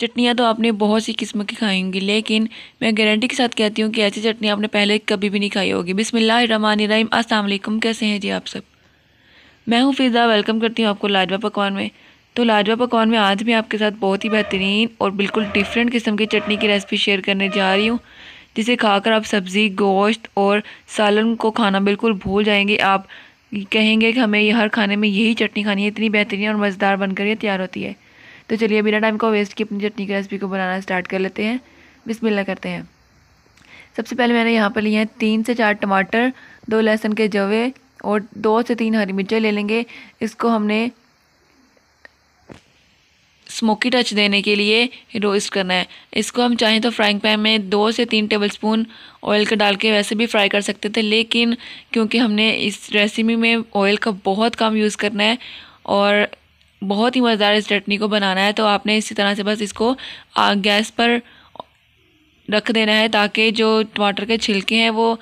चटनियाँ तो आपने बहुत सी किस्म की खाई होंगी लेकिन मैं गारंटी के साथ कहती हूँ कि ऐसी चटनी आपने पहले कभी भी नहीं खाई होगी बिसमीम असल कैसे हैं जी आप सब मैं हूँ फिज़ा वेलकम करती हूँ आपको लाजवा पकवान में तो लाजवा पकवान में आज मैं आपके साथ बहुत ही बेहतरीन और बिल्कुल डिफरेंट किस्म की चटनी की रेसिपी शेयर करने जा रही हूँ जिसे खाकर आप सब्ज़ी गोश्त और सालन को खाना बिल्कुल भूल जाएंगे आप कहेंगे कि हमें हर खाने में यही चटनी खानी है इतनी बेहतरीन और मज़ेदार बनकर ये तैयार होती है तो चलिए बिना टाइम को वेस्ट किए अपनी चटनी की रेसिपी को बनाना स्टार्ट कर लेते हैं बिस्मिल्लाह करते हैं सबसे पहले मैंने यहाँ पर लिए हैं तीन से चार टमाटर दो लहसुन के जवे और दो से तीन हरी मिर्चें ले लेंगे इसको हमने स्मोकी टच देने के लिए रोस्ट करना है इसको हम चाहें तो फ्राइंग पैन में दो से तीन टेबलस्पून ऑयल का डाल के वैसे भी फ्राई कर सकते थे लेकिन क्योंकि हमने इस रेसिपी में ऑयल का बहुत कम यूज़ करना है और बहुत ही मज़ेदार इस चटनी को बनाना है तो आपने इसी तरह से बस इसको गैस पर रख देना है ताकि जो टमाटर के छिलके हैं वो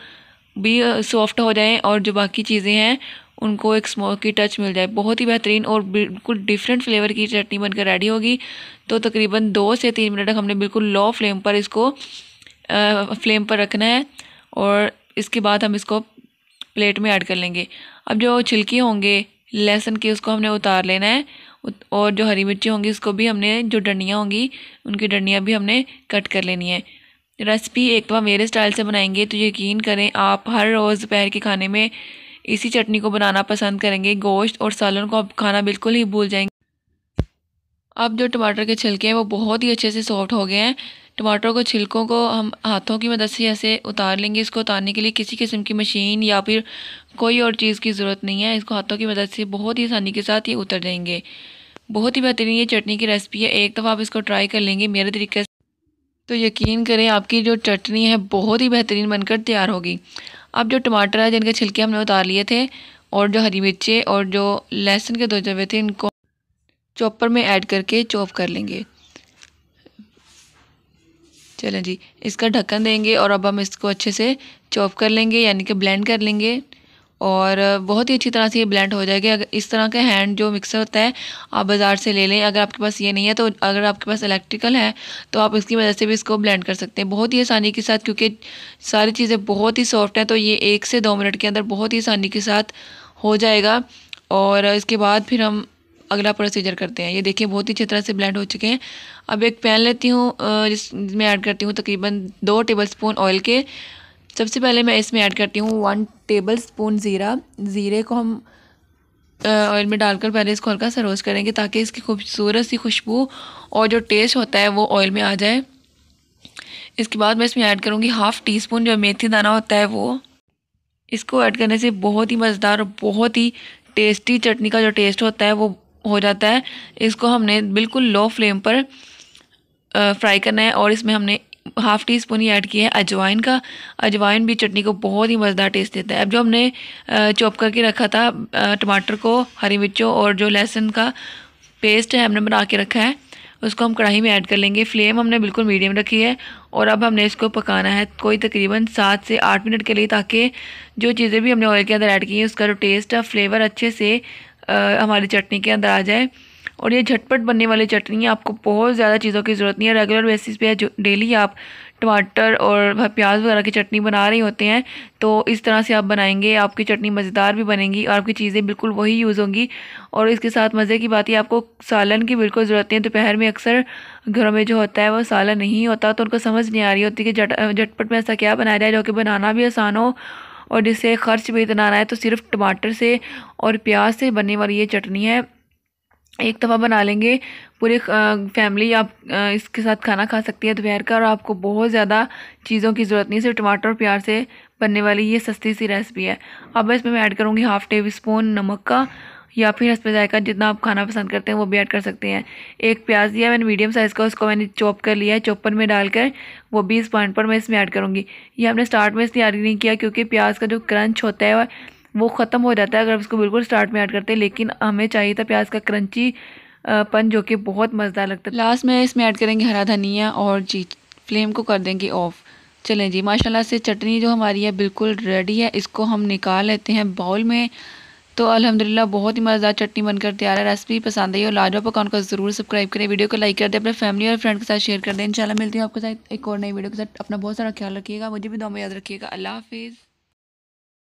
भी सॉफ्ट हो जाएं और जो बाकी चीज़ें हैं उनको एक स्मोकी टच मिल जाए बहुत ही बेहतरीन और बिल्कुल डिफरेंट फ्लेवर की चटनी बनकर रेडी होगी तो तकरीबन दो से तीन मिनट हमने बिल्कुल लो फ्लेम पर इसको आ, फ्लेम पर रखना है और इसके बाद हम इसको प्लेट में ऐड कर लेंगे अब जो छिलके होंगे लहसुन के उसको हमने उतार लेना है और जो हरी मिर्ची होंगी उसको भी हमने जो डंडियाँ होंगी उनकी डंडियाँ भी हमने कट कर लेनी है रेसिपी एक बार मेरे स्टाइल से बनाएंगे तो यकीन करें आप हर रोज़ दोपहर के खाने में इसी चटनी को बनाना पसंद करेंगे गोश्त और सालन को आप खाना बिल्कुल ही भूल जाएंगे अब जो टमाटर के छिलके हैं वो बहुत ही अच्छे से सॉफ्ट हो गए हैं टमाटर को छिलकों को हम हाथों की मदद से ऐसे उतार लेंगे इसको उतारने के लिए किसी किस्म की मशीन या फिर कोई और चीज़ की ज़रूरत नहीं है इसको हाथों की मदद से बहुत ही आसानी के साथ ये उतर जाएंगे बहुत ही बेहतरीन ये चटनी की रेसिपी है एक दफ़ा आप इसको ट्राई कर लेंगे मेरे तरीके से तो यकीन करें आपकी जो चटनी है बहुत ही बेहतरीन बनकर तैयार होगी अब जो टमाटर है जिनके छिलके हमने उतार लिए थे और जो हरी मिर्चें और जो लहसुन के दो जवे थे इनको चॉपर में ऐड करके चॉप कर लेंगे चलें जी इसका ढक्कन देंगे और अब हम इसको अच्छे से चॉप कर लेंगे यानी कि ब्लेंड कर लेंगे और बहुत ही अच्छी तरह से ये ब्लेंड हो जाएगी अगर इस तरह का हैंड जो मिक्सर होता है आप बाज़ार से ले लें अगर आपके पास ये नहीं है तो अगर आपके पास इलेक्ट्रिकल है तो आप इसकी वजह से भी इसको ब्लेंड कर सकते हैं बहुत ही आसानी के साथ क्योंकि सारी चीज़ें बहुत ही सॉफ्ट हैं तो ये एक से दो मिनट के अंदर बहुत ही आसानी के साथ हो जाएगा और इसके बाद फिर हम अगला प्रोसीजर करते हैं ये देखिए बहुत ही अच्छी तरह से ब्लेंड हो चुके हैं अब एक पैन लेती हूँ जिसमें ऐड करती हूँ तकरीबन दो टेबल स्पून ऑयल के सबसे पहले मैं इसमें ऐड करती हूँ वन टेबल स्पून ज़ीरा ज़ीरे को हम ऑयल में डालकर पहले इसको हल्का सा रोस्ट करेंगे ताकि इसकी खूबसूरत सी खुशबू और जो टेस्ट होता है वो ऑयल में आ जाए इसके बाद मैं इसमें ऐड करूँगी हाफ़ टी स्पून जो मेथी दाना होता है वो इसको ऐड करने से बहुत ही मज़ेदार और बहुत ही टेस्टी चटनी का जो टेस्ट होता है वो हो जाता है इसको हमने बिल्कुल लो फ्लेम पर फ्राई करना है और इसमें हमने हाफ़ टी स्पून ही ऐड किया है अजवाइन का अजवाइन भी चटनी को बहुत ही मज़ेदार टेस्ट देता है अब जो हमने चॉप करके रखा था टमाटर को हरी मिर्चों और जो लहसुन का पेस्ट है हमने बना के रखा है उसको हम कढ़ाई में ऐड कर लेंगे फ्लेम हमने बिल्कुल मीडियम रखी है और अब हमने इसको पकाना है कोई तकरीबन सात से आठ मिनट के लिए ताकि जो चीज़ें भी हमने ऑयल के अंदर ऐड की हैं उसका जो टेस्ट है फ्लेवर अच्छे से आ, हमारी चटनी के अंदर आ जाए और ये झटपट बनने वाली चटनी है आपको बहुत ज़्यादा चीज़ों की ज़रूरत नहीं है रेगुलर बेसिस पे जो डेली आप टमाटर और प्याज वगैरह की चटनी बना रहे होते हैं तो इस तरह से आप बनाएंगे आपकी चटनी मज़ेदार भी बनेगी और आपकी चीज़ें बिल्कुल वही यूज़ होंगी और इसके साथ मज़े की बात है आपको सालन की बिल्कुल ज़रूरत नहीं है दोपहर में अक्सर घरों में जो होता है वो सालन नहीं होता तो उनको समझ नहीं आ रही होती कि झटपट में ऐसा क्या बनाया जाए जो कि बनाना भी आसान हो और जिससे खर्च भी इतना आ रहा है तो सिर्फ टमाटर से और प्याज से बनने वाली ये चटनी है एक दफ़ा बना लेंगे पूरी फैमिली आप इसके साथ खाना खा सकती है दोपहर का और आपको बहुत ज़्यादा चीज़ों की ज़रूरत नहीं सिर्फ टमाटर और प्याज से बनने वाली ये सस्ती सी रेसिपी है अब इसमें मैं ऐड करूँगी हाफ़ टेबल स्पून नमक का या फिर हंस जायका जितना आप खाना पसंद करते हैं वो भी ऐड कर सकते हैं एक प्याज दिया मैंने मीडियम साइज़ का उसको मैंने चॉप कर लिया है चॉपर में डालकर वो भी इस पॉइंट पर मैं इसमें ऐड करूँगी ये हमने स्टार्ट में इसलिए ऐड नहीं किया क्योंकि प्याज का जो क्रंच होता है वह वो ख़त्म हो जाता है अगर उसको बिल्कुल स्टार्ट में ऐड करते हैं लेकिन हमें चाहिए था प्याज का क्रंची पन जो कि बहुत मज़ेदार लगता है लास्ट में इसमें ऐड करेंगे हरा धनिया और जी फ्लेम को कर देंगे ऑफ़ चलें जी माशाल्लाह से चटनी जो हमारी है बिल्कुल रेडी है इसको हम निकाल लेते हैं बाउल में तो अल्हम्दुलिल्लाह बहुत ही मज़ेदार चटनी बनकर तैयार है रेसिपी पसंद आई और लाजवा पकान को ज़रूर सब्सक्राइब करें वीडियो को लाइक कर दें अपने फैमिली और फ्रेंड के साथ शेयर कर दें इंशाल्लाह मिलती हूँ आपके साथ एक और नई वीडियो के साथ अपना बहुत सारा ख्याल रखिएगा मुझे भी दो में याद रखिएगा अल्लाह हाफिज़